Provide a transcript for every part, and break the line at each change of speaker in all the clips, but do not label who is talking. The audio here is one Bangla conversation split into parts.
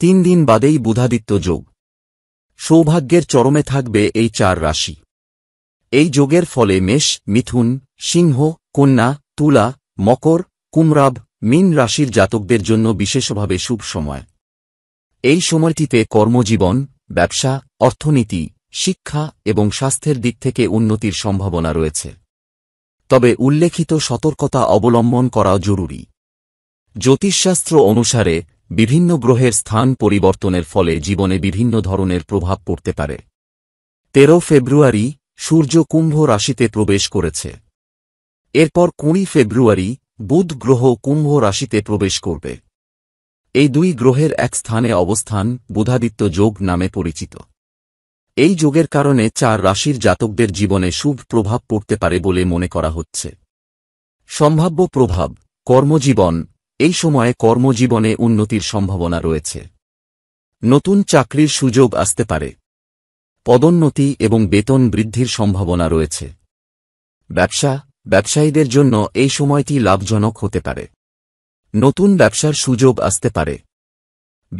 তিন দিন বাদেই বুধাদিত্য যোগ সৌভাগ্যের চরমে থাকবে এই চার রাশি এই যোগের ফলে মেষ মিথুন সিংহ কন্যা তুলা মকর কুমরাব মিন রাশির জাতকদের জন্য বিশেষভাবে শুভ সময় এই সময়টিতে কর্মজীবন ব্যবসা অর্থনীতি শিক্ষা এবং স্বাস্থ্যের দিক থেকে উন্নতির সম্ভাবনা রয়েছে তবে উল্লেখিত সতর্কতা অবলম্বন করা জরুরি জ্যোতিষশাস্ত্র অনুসারে বিভিন্ন গ্রহের স্থান পরিবর্তনের ফলে জীবনে বিভিন্ন ধরনের প্রভাব পড়তে পারে তেরো ফেব্রুয়ারি সূর্য কুম্ভ রাশিতে প্রবেশ করেছে এরপর কুড়ি ফেব্রুয়ারি বুধ গ্রহ কুম্ভ রাশিতে প্রবেশ করবে এই দুই গ্রহের এক স্থানে অবস্থান বুধাদিত্য যোগ নামে পরিচিত এই যোগের কারণে চার রাশির জাতকদের জীবনে শুভ প্রভাব পড়তে পারে বলে মনে করা হচ্ছে সম্ভাব্য প্রভাব কর্মজীবন এই সময়ে কর্মজীবনে উন্নতির সম্ভাবনা রয়েছে নতুন চাকরির সুযোগ আসতে পারে পদোন্নতি এবং বেতন বৃদ্ধির সম্ভাবনা রয়েছে ব্যবসা ব্যবসায়ীদের জন্য এই সময়টি লাভজনক হতে পারে নতুন ব্যবসার সুযোগ আসতে পারে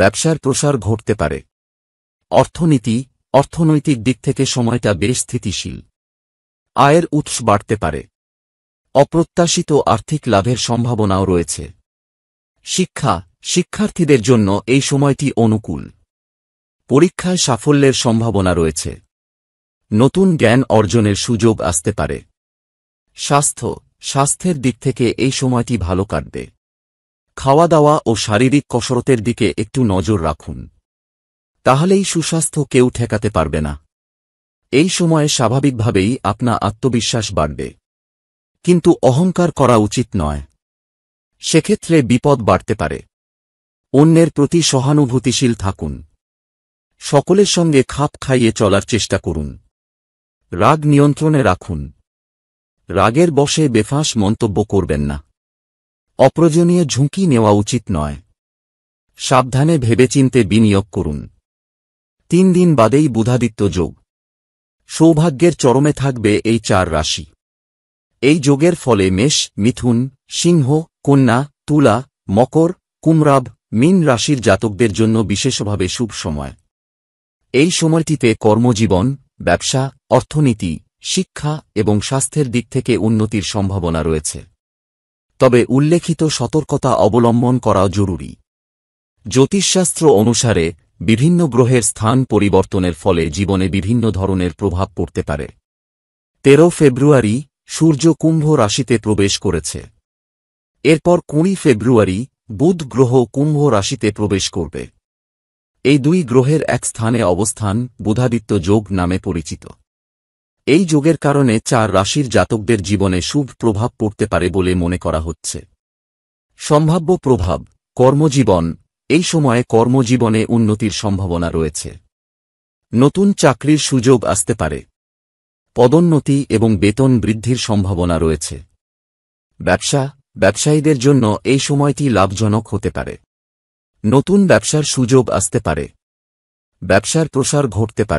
ব্যবসার প্রসার ঘটতে পারে অর্থনীতি অর্থনৈতিক দিক থেকে সময়টা বেশ স্থিতিশীল আয়ের উৎস বাড়তে পারে অপ্রত্যাশিত আর্থিক লাভের সম্ভাবনাও রয়েছে শিক্ষা শিক্ষার্থীদের জন্য এই সময়টি অনুকূল পরীক্ষায় সাফল্যের সম্ভাবনা রয়েছে নতুন জ্ঞান অর্জনের সুযোগ আসতে পারে স্বাস্থ্য স্বাস্থ্যের দিক থেকে এই সময়টি ভালো কাটবে খাওয়া দাওয়া ও শারীরিক কসরতের দিকে একটু নজর রাখুন তাহলেই সুস্বাস্থ্য কেউ ঠেকাতে পারবে না এই সময়ে স্বাভাবিকভাবেই আপনা আত্মবিশ্বাস বাড়বে কিন্তু অহংকার করা উচিত নয় সেক্ষেত্রে বিপদ বাড়তে পারে অন্যের প্রতি সহানুভূতিশীল থাকুন সকলের সঙ্গে খাপ খাইয়ে চলার চেষ্টা করুন রাগ নিয়ন্ত্রণে রাখুন রাগের বসে বেফাঁস মন্তব্য করবেন না অপ্রয়োজনীয় ঝুঁকি নেওয়া উচিত নয় সাবধানে ভেবেচিন্তে বিনিয়োগ করুন তিন দিন বাদেই বুধাদিত্য যোগ সৌভাগ্যের চরমে থাকবে এই চার রাশি এই যোগের ফলে মেষ মিথুন সিংহ কন্যা তুলা মকর কুমরাব মিন রাশির জাতকদের জন্য বিশেষভাবে শুভ সময় এই সময়টিতে কর্মজীবন ব্যবসা অর্থনীতি শিক্ষা এবং স্বাস্থ্যের দিক থেকে উন্নতির সম্ভাবনা রয়েছে তবে উল্লেখিত সতর্কতা অবলম্বন করা জরুরি জ্যোতিষশাস্ত্র অনুসারে বিভিন্ন গ্রহের স্থান পরিবর্তনের ফলে জীবনে বিভিন্ন ধরনের প্রভাব পড়তে পারে তেরো ফেব্রুয়ারি সূর্য কুম্ভ রাশিতে প্রবেশ করেছে এরপর কুড়ি ফেব্রুয়ারি বুধ গ্রহ কুম্ভ রাশিতে প্রবেশ করবে এই দুই গ্রহের এক স্থানে অবস্থান বুধাদিত্য যোগ নামে পরিচিত এই যোগের কারণে চার রাশির জাতকদের জীবনে শুভ প্রভাব পড়তে পারে বলে মনে করা হচ্ছে সম্ভাব্য প্রভাব কর্মজীবন এই সময়ে কর্মজীবনে উন্নতির সম্ভাবনা রয়েছে নতুন চাকরির সুযোগ আসতে পারে পদোন্নতি এবং বেতন বৃদ্ধির সম্ভাবনা রয়েছে ব্যবসা ব্যবসায়ীদের জন্য এই সময়টি লাভজনক হতে পারে নতুন ব্যবসার সুযোগ আসতে পারে ব্যবসার প্রসার ঘটতে পারে